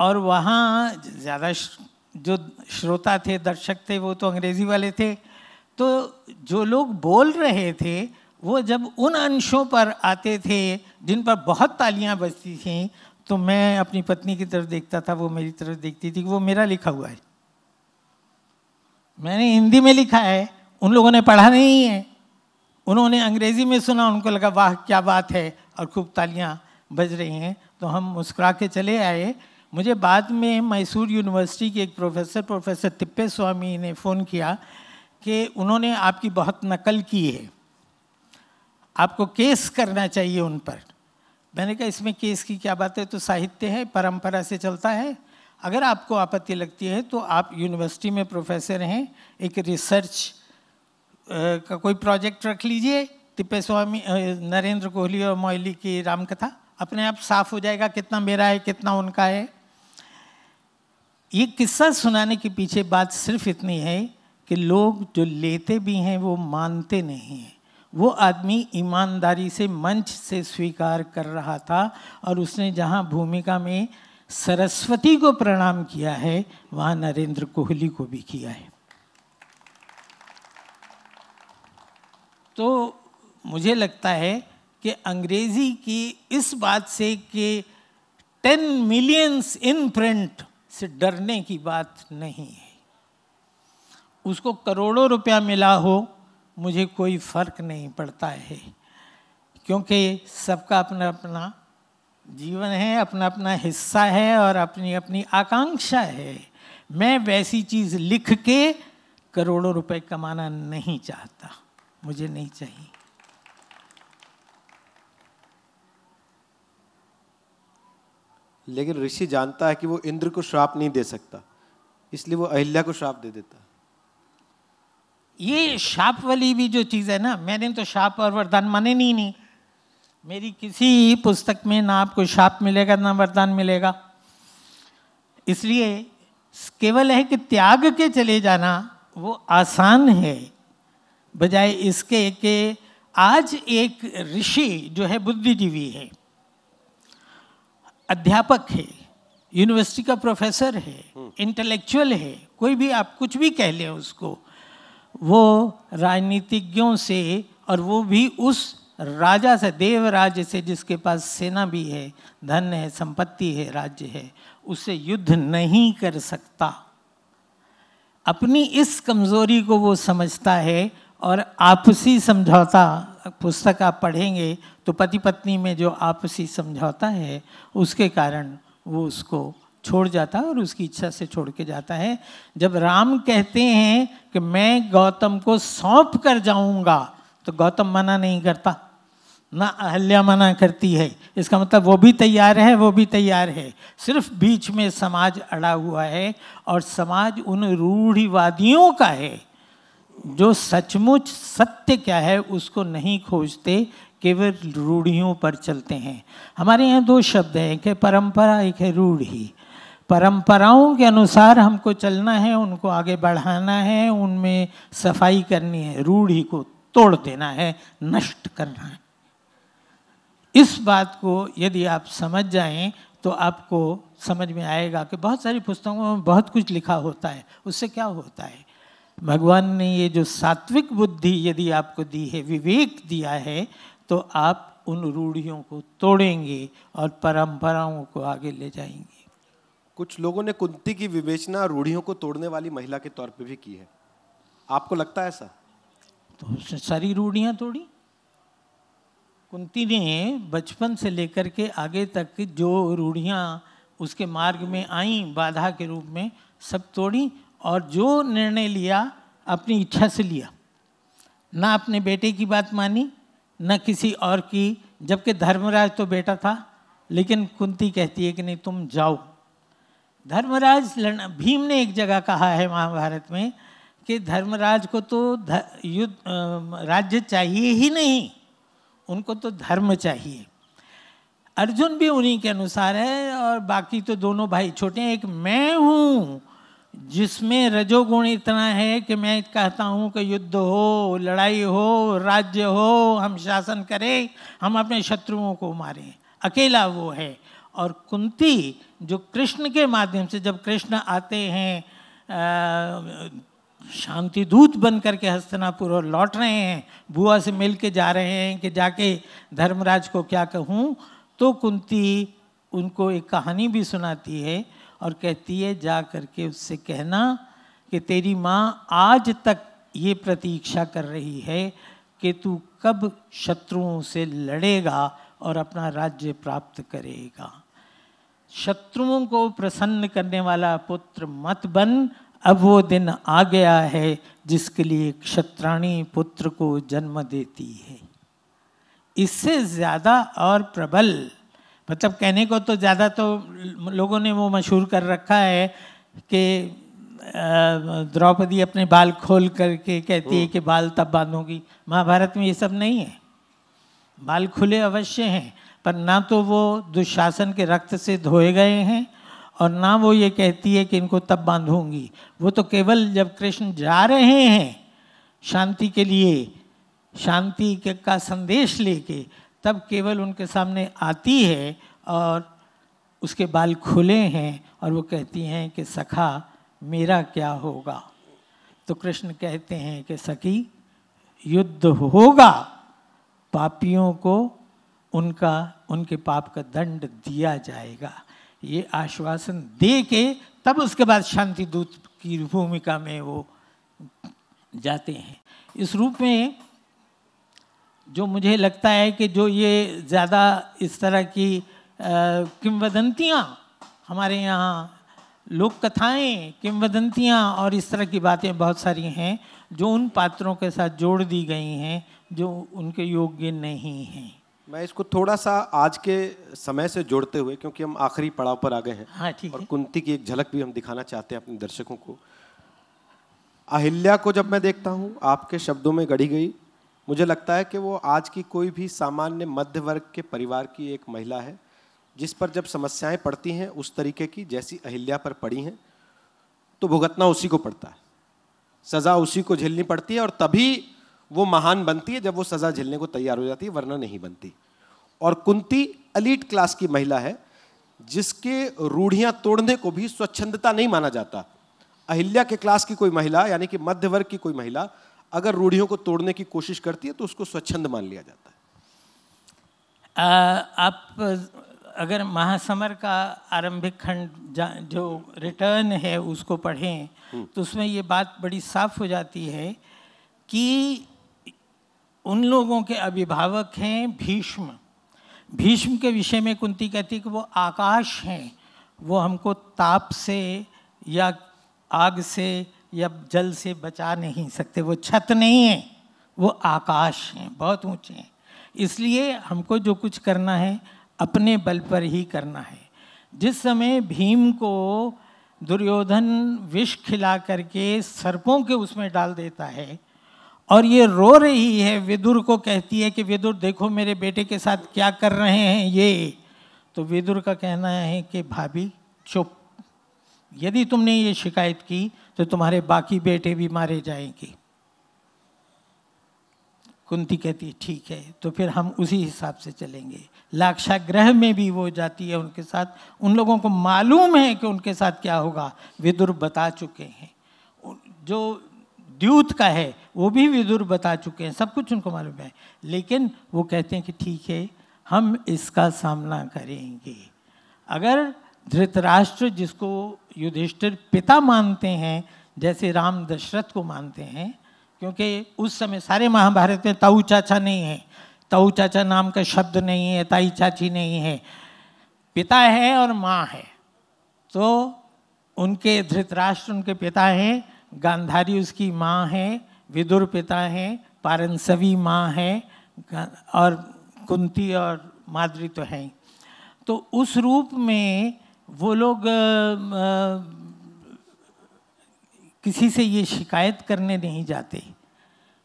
और वहाँ ज़्यादा जो श्रोता थे दर्शक थे वो तो अंग्रेजी वाले थे तो जो लोग बोल रहे थे वो जब उन अंशों पर आते थे जिन पर बहुत तालियां बजती थीं तो मैं अपनी पत्नी की तरफ देखता था वो मेरी तरफ देखती थी कि वो मेरा लिखा हुआ है मैंने हिंदी में लिखा है उन लोगों ने पढ़ा नहीं है उन्होंने अंग्रेज़ी में सुना उनको लगा वाह क्या बात है और खूब तालियां बज रही हैं तो हम मुस्कुरा के चले आए मुझे बाद में मैसूर यूनिवर्सिटी के एक प्रोफेसर प्रोफेसर तिप्पे स्वामी ने फ़ोन किया कि उन्होंने आपकी बहुत नकल की है आपको केस करना चाहिए उन पर मैंने कहा इसमें केस की क्या बात है तो साहित्य है परंपरा से चलता है अगर आपको आपत्ति लगती है तो आप यूनिवर्सिटी में प्रोफेसर हैं एक रिसर्च का कोई प्रोजेक्ट रख लीजिए तिप्पे स्वामी नरेंद्र कोहली और मोयली की रामकथा अपने आप साफ हो जाएगा कितना मेरा है कितना उनका है ये किस्सा सुनाने के पीछे बात सिर्फ इतनी है कि लोग जो लेते भी हैं वो मानते नहीं हैं वो आदमी ईमानदारी से मंच से स्वीकार कर रहा था और उसने जहाँ भूमिका में सरस्वती को प्रणाम किया है वहाँ नरेंद्र कोहली को भी किया है तो मुझे लगता है कि अंग्रेज़ी की इस बात से कि टेन मिलियंस इन प्रिंट से डरने की बात नहीं है उसको करोड़ों रुपया मिला हो मुझे कोई फर्क नहीं पड़ता है क्योंकि सबका अपना अपना जीवन है अपना अपना हिस्सा है और अपनी अपनी आकांक्षा है मैं वैसी चीज़ लिख के करोड़ों रुपए कमाना नहीं चाहता मुझे नहीं चाहिए लेकिन ऋषि जानता है कि वो इंद्र को श्राप नहीं दे सकता इसलिए वो अहिल्या को श्राप दे देता ये शाप वाली भी जो चीज़ है ना मैंने तो शाप और वरदान माने नहीं नहीं मेरी किसी पुस्तक में ना आपको शाप मिलेगा ना वरदान मिलेगा इसलिए केवल है कि त्याग के चले जाना वो आसान है बजाय इसके कि आज एक ऋषि जो है बुद्धिजीवी है अध्यापक है यूनिवर्सिटी का प्रोफेसर है इंटेलेक्चुअल हम्म। है कोई भी आप कुछ भी कह लें उसको वो राजनीतिज्ञों से और वो भी उस राजा से देवराज से जिसके पास सेना भी है धन है संपत्ति है राज्य है उससे युद्ध नहीं कर सकता अपनी इस कमजोरी को वो समझता है और आपसी समझौता पुस्तक आप पढ़ेंगे तो पति पत्नी में जो आपसी समझौता है उसके कारण वो उसको छोड़ जाता है और उसकी इच्छा से छोड़ के जाता है जब राम कहते हैं कि मैं गौतम को सौंप कर जाऊंगा तो गौतम मना नहीं करता ना अहल्या मना करती है इसका मतलब वो भी तैयार है वो भी तैयार है सिर्फ बीच में समाज अड़ा हुआ है और समाज उन रूढ़िवादियों का है जो सचमुच सत्य क्या है उसको नहीं खोजते केवल रूढ़ियों पर चलते हैं हमारे यहाँ दो शब्द हैं एक है परंपरा एक है रूढ़ी परंपराओं के अनुसार हमको चलना है उनको आगे बढ़ाना है उनमें सफाई करनी है रूढ़ी को तोड़ देना है नष्ट करना है इस बात को यदि आप समझ जाएं तो आपको समझ में आएगा कि बहुत सारी पुस्तकों में बहुत कुछ लिखा होता है उससे क्या होता है भगवान ने ये जो सात्विक बुद्धि यदि आपको दी है विवेक दिया है तो आप उन रूढ़ियों को तोड़ेंगे और परंपराओं को आगे ले जाएंगे कुछ लोगों ने कुंती की विवेचना रूढ़ियों को तोड़ने वाली महिला के तौर पे भी की है आपको लगता है ऐसा तो उसने सारी रूढ़ियाँ तोड़ी कुंती ने बचपन से लेकर के आगे तक जो रूढ़ियाँ उसके मार्ग में आई बाधा के रूप में सब तोड़ी और जो निर्णय लिया अपनी इच्छा से लिया ना अपने बेटे की बात मानी न किसी और की जबकि धर्मराज तो बेटा था लेकिन कुंती कहती है कि नहीं तुम जाओ धर्मराज भीम ने एक जगह कहा है महाभारत में कि धर्मराज को तो युद्ध राज्य चाहिए ही नहीं उनको तो धर्म चाहिए अर्जुन भी उन्हीं के अनुसार है और बाकी तो दोनों भाई छोटे हैं एक मैं हूँ जिसमें रजोगुण इतना है कि मैं कहता हूँ कि युद्ध हो लड़ाई हो राज्य हो हम शासन करें हम अपने शत्रुओं को मारें अकेला वो है और कुंती जो कृष्ण के माध्यम से जब कृष्ण आते हैं शांति दूत बन करके हस्तनापुर और लौट रहे हैं बुआ से मिल के जा रहे हैं कि जाके धर्मराज को क्या कहूँ तो कुंती उनको एक कहानी भी सुनाती है और कहती है जा करके उससे कहना कि तेरी माँ आज तक ये प्रतीक्षा कर रही है कि तू कब शत्रुओं से लड़ेगा और अपना राज्य प्राप्त करेगा शत्रुओं को प्रसन्न करने वाला पुत्र मत बन अब वो दिन आ गया है जिसके लिए क्षत्राणी पुत्र को जन्म देती है इससे ज़्यादा और प्रबल मतलब कहने को तो ज़्यादा तो लोगों ने वो मशहूर कर रखा है कि द्रौपदी अपने बाल खोल करके कहती है हम्म। कि बाल तब बांधूंगी महाभारत में ये सब नहीं है बाल खुले अवश्य हैं पर ना तो वो दुशासन के रक्त से धोए गए हैं और ना वो ये कहती है कि इनको तब बांधूंगी वो तो केवल जब कृष्ण जा रहे हैं शांति के लिए शांति का संदेश लेके तब केवल उनके सामने आती है और उसके बाल खुले हैं और वो कहती हैं कि सखा मेरा क्या होगा तो कृष्ण कहते हैं कि सखी युद्ध होगा पापियों को उनका उनके पाप का दंड दिया जाएगा ये आश्वासन दे के तब उसके बाद शांति दूत की भूमिका में वो जाते हैं इस रूप में जो मुझे लगता है कि जो ये ज़्यादा इस तरह की किंवदंतियाँ हमारे यहाँ लोक कथाएँ किंवदंतियाँ और इस तरह की बातें बहुत सारी हैं जो उन पात्रों के साथ जोड़ दी गई हैं जो उनके योग्य नहीं हैं मैं इसको थोड़ा सा आज के समय से जोड़ते हुए क्योंकि हम आखिरी पड़ाव पर आ गए हैं हाँ ठीक और कुंती की एक झलक भी हम दिखाना चाहते हैं अपने दर्शकों को अहिल्या को जब मैं देखता हूँ आपके शब्दों में गढ़ी गई मुझे लगता है कि वो आज की कोई भी सामान्य मध्य वर्ग के परिवार की एक महिला है जिस पर जब समस्याएं पड़ती हैं उस तरीके की जैसी अहिल्या पर पड़ी हैं तो भुगतना उसी को पड़ता है सज़ा उसी को झेलनी पड़ती है और तभी वो महान बनती है जब वो सज़ा झेलने को तैयार हो जाती है वरना नहीं बनती और कुंती अलीट क्लास की महिला है जिसके रूढ़ियां तोड़ने को भी स्वच्छंदता नहीं माना जाता अहिल्या के क्लास की कोई महिला यानी कि मध्य वर्ग की कोई महिला अगर रूढ़ियों को तोड़ने की कोशिश करती है तो उसको स्वच्छंद मान लिया जाता है आ, आप अगर महासमर का आरंभिक खंड जो रिटर्न है उसको पढ़ें हम्म। तो उसमें ये बात बड़ी साफ हो जाती है कि उन लोगों के अभिभावक हैं भीष्म भीष्म के विषय में कुंती कहती है कि वो आकाश हैं वो हमको ताप से या आग से ये अब जल से बचा नहीं सकते वो छत नहीं है वो आकाश हैं बहुत ऊंचे हैं इसलिए हमको जो कुछ करना है अपने बल पर ही करना है जिस समय भीम को दुर्योधन विष खिला करके सर्पों के उसमें डाल देता है और ये रो रही है विदुर को कहती है कि विदुर देखो मेरे बेटे के साथ क्या कर रहे हैं ये तो विदुर का कहना है कि भाभी चुप यदि तुमने ये शिकायत की तो तुम्हारे बाकी बेटे भी मारे जाएंगे कुंती कहती है ठीक है तो फिर हम उसी हिसाब से चलेंगे लाक्षाग्रह में भी वो जाती है उनके साथ उन लोगों को मालूम है कि उनके साथ क्या होगा विदुर बता चुके हैं जो द्यूत का है वो भी विदुर बता चुके हैं सब कुछ उनको मालूम है लेकिन वो कहते हैं कि ठीक है हम इसका सामना करेंगे अगर धृतराष्ट्र जिसको युधिष्ठिर पिता मानते हैं जैसे राम दशरथ को मानते हैं क्योंकि उस समय सारे महाभारत में ताऊ चाचा नहीं है ताऊ चाचा नाम का शब्द नहीं है ताई चाची नहीं है पिता है और माँ है तो उनके धृतराष्ट्र उनके पिता हैं गांधारी उसकी माँ है विदुर पिता हैं पारंसवी माँ है और कुंती और माद्री तो हैं तो उस रूप में वो लोग आ, आ, किसी से ये शिकायत करने नहीं जाते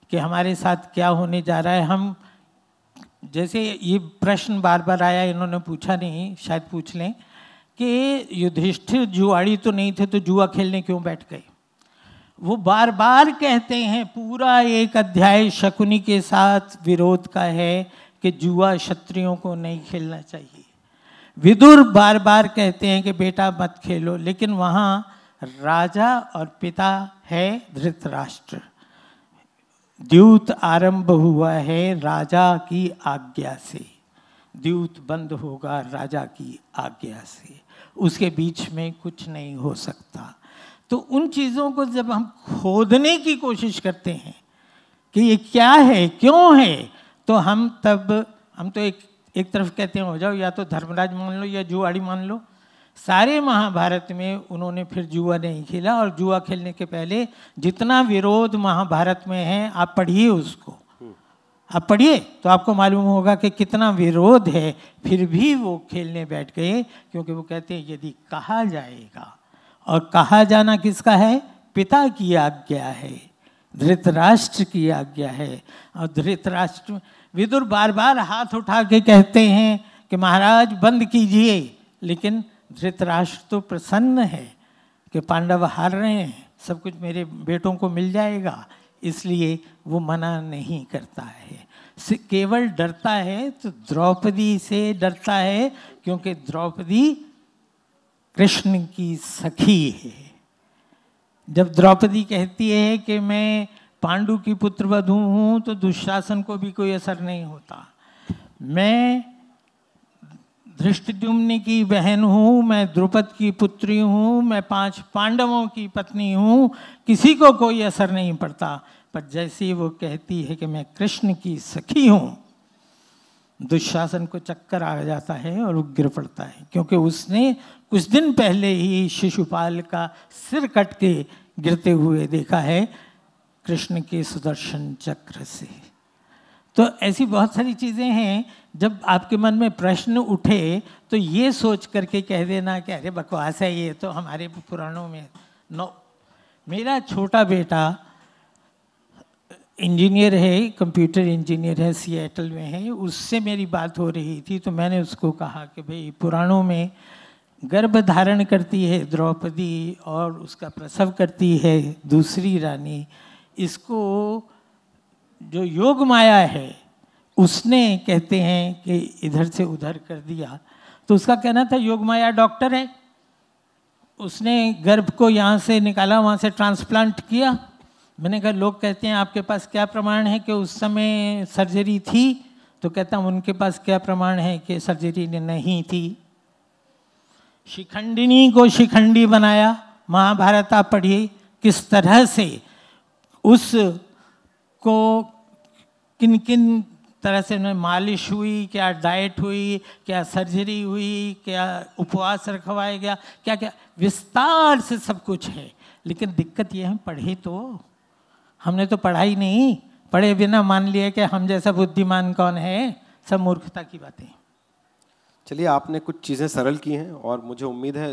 कि हमारे साथ क्या होने जा रहा है हम जैसे ये प्रश्न बार बार आया इन्होंने पूछा नहीं शायद पूछ लें कि युधिष्ठिर जुआड़ी तो नहीं थे तो जुआ खेलने क्यों बैठ गए वो बार बार कहते हैं पूरा एक अध्याय शकुनी के साथ विरोध का है कि जुआ क्षत्रियों को नहीं खेलना चाहिए विदुर बार बार कहते हैं कि बेटा मत खेलो लेकिन वहाँ राजा और पिता है धृतराष्ट्र द्यूत आरंभ हुआ है राजा की आज्ञा से द्यूत बंद होगा राजा की आज्ञा से उसके बीच में कुछ नहीं हो सकता तो उन चीज़ों को जब हम खोदने की कोशिश करते हैं कि ये क्या है क्यों है तो हम तब हम तो एक एक तरफ कहते हैं हो जाओ या तो धर्मराज मान लो या जुआड़ी मान लो सारे महाभारत में उन्होंने फिर जुआ नहीं खेला और जुआ खेलने के पहले जितना विरोध महाभारत में है आप पढ़िए उसको आप पढ़िए तो आपको मालूम होगा कि कितना विरोध है फिर भी वो खेलने बैठ गए क्योंकि वो कहते हैं यदि कहा जाएगा और कहा जाना किसका है पिता की आज्ञा है धृतराष्ट्र की आज्ञा है और धृतराष्ट्र विदुर बार बार हाथ उठा के कहते हैं कि महाराज बंद कीजिए लेकिन धृतराष्ट्र तो प्रसन्न है कि पांडव हार रहे हैं सब कुछ मेरे बेटों को मिल जाएगा इसलिए वो मना नहीं करता है केवल डरता है तो द्रौपदी से डरता है क्योंकि द्रौपदी कृष्ण की सखी है जब द्रौपदी कहती है कि मैं पांडु की पुत्र वधु हूँ तो दुशासन को भी कोई असर नहीं होता मैं धृष्टद्युम्न की बहन हूँ मैं द्रुपद की पुत्री हूँ मैं पांच पांडवों की पत्नी हूँ किसी को कोई असर नहीं पड़ता पर जैसे वो कहती है कि मैं कृष्ण की सखी हूँ दुशासन को चक्कर आ जाता है और वो गिर पड़ता है क्योंकि उसने कुछ दिन पहले ही शिशुपाल का सिर कट के गिरते हुए देखा है कृष्ण के सुदर्शन चक्र से तो ऐसी बहुत सारी चीज़ें हैं जब आपके मन में प्रश्न उठे तो ये सोच करके कह देना कि अरे बकवास है ये तो हमारे पुराणों में नो मेरा छोटा बेटा इंजीनियर है कंप्यूटर इंजीनियर है सिएटल में है उससे मेरी बात हो रही थी तो मैंने उसको कहा कि भाई पुराणों में गर्भ धारण करती है द्रौपदी और उसका प्रसव करती है दूसरी रानी इसको जो योग माया है उसने कहते हैं कि इधर से उधर कर दिया तो उसका कहना था योग माया डॉक्टर है उसने गर्भ को यहाँ से निकाला वहाँ से ट्रांसप्लांट किया मैंने कहा लोग कहते हैं आपके पास क्या प्रमाण है कि उस समय सर्जरी थी तो कहता हूँ उनके पास क्या प्रमाण है कि सर्जरी नहीं थी शिखंडिनी को शिखंडी बनाया महाभारत आप पढ़िए किस तरह से उस को किन किन तरह से उन्हें मालिश हुई क्या डाइट हुई क्या सर्जरी हुई क्या उपवास रखवाया गया क्या क्या विस्तार से सब कुछ है लेकिन दिक्कत ये है पढ़े तो हमने तो पढ़ाई नहीं पढ़े बिना मान लिए कि हम जैसा बुद्धिमान कौन है सब मूर्खता की बातें चलिए आपने कुछ चीज़ें सरल की हैं और मुझे उम्मीद है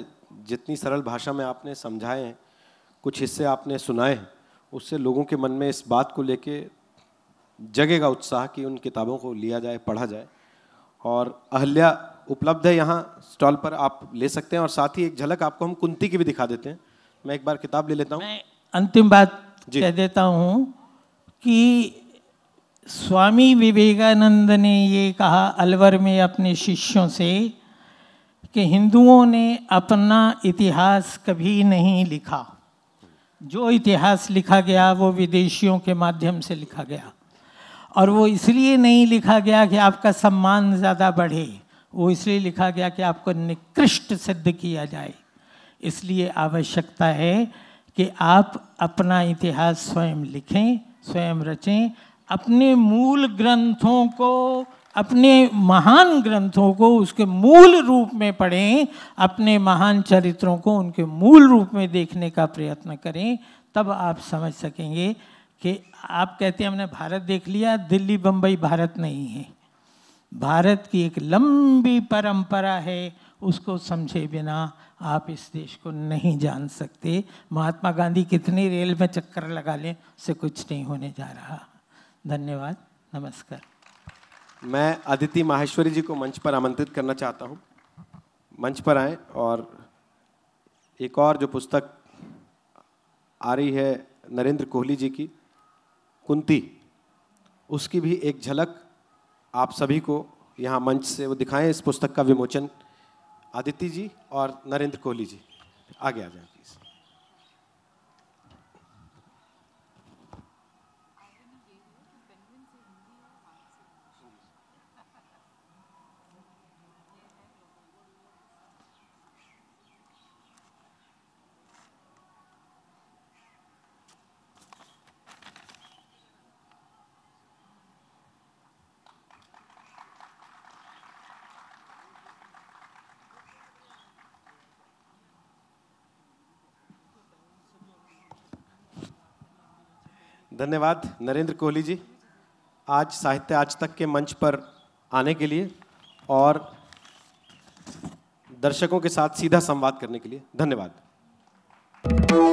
जितनी सरल भाषा में आपने समझाए हैं कुछ हिस्से आपने सुनाए हैं उससे लोगों के मन में इस बात को लेके जगेगा उत्साह कि उन किताबों को लिया जाए पढ़ा जाए और अहल्या उपलब्ध है यहाँ स्टॉल पर आप ले सकते हैं और साथ ही एक झलक आपको हम कुंती की भी दिखा देते हैं मैं एक बार किताब ले लेता हूँ अंतिम बात कह देता हूँ कि स्वामी विवेकानंद ने ये कहा अलवर में अपने शिष्यों से कि हिंदुओं ने अपना इतिहास कभी नहीं लिखा जो इतिहास लिखा गया वो विदेशियों के माध्यम से लिखा गया और वो इसलिए नहीं लिखा गया कि आपका सम्मान ज़्यादा बढ़े वो इसलिए लिखा गया कि आपको निकृष्ट सिद्ध किया जाए इसलिए आवश्यकता है कि आप अपना इतिहास स्वयं लिखें स्वयं रचें अपने मूल ग्रंथों को अपने महान ग्रंथों को उसके मूल रूप में पढ़ें अपने महान चरित्रों को उनके मूल रूप में देखने का प्रयत्न करें तब आप समझ सकेंगे कि आप कहते हैं हमने भारत देख लिया दिल्ली बम्बई भारत नहीं है भारत की एक लंबी परंपरा है उसको समझे बिना आप इस देश को नहीं जान सकते महात्मा गांधी कितनी रेल में चक्कर लगा लें उससे कुछ नहीं होने जा रहा धन्यवाद नमस्कार मैं अदिति माहेश्वरी जी को मंच पर आमंत्रित करना चाहता हूं मंच पर आए और एक और जो पुस्तक आ रही है नरेंद्र कोहली जी की कुंती उसकी भी एक झलक आप सभी को यहाँ मंच से वो दिखाएं इस पुस्तक का विमोचन आदित्य जी और नरेंद्र कोहली जी आगे आ जाए प्लीज़ धन्यवाद नरेंद्र कोहली जी आज साहित्य आज तक के मंच पर आने के लिए और दर्शकों के साथ सीधा संवाद करने के लिए धन्यवाद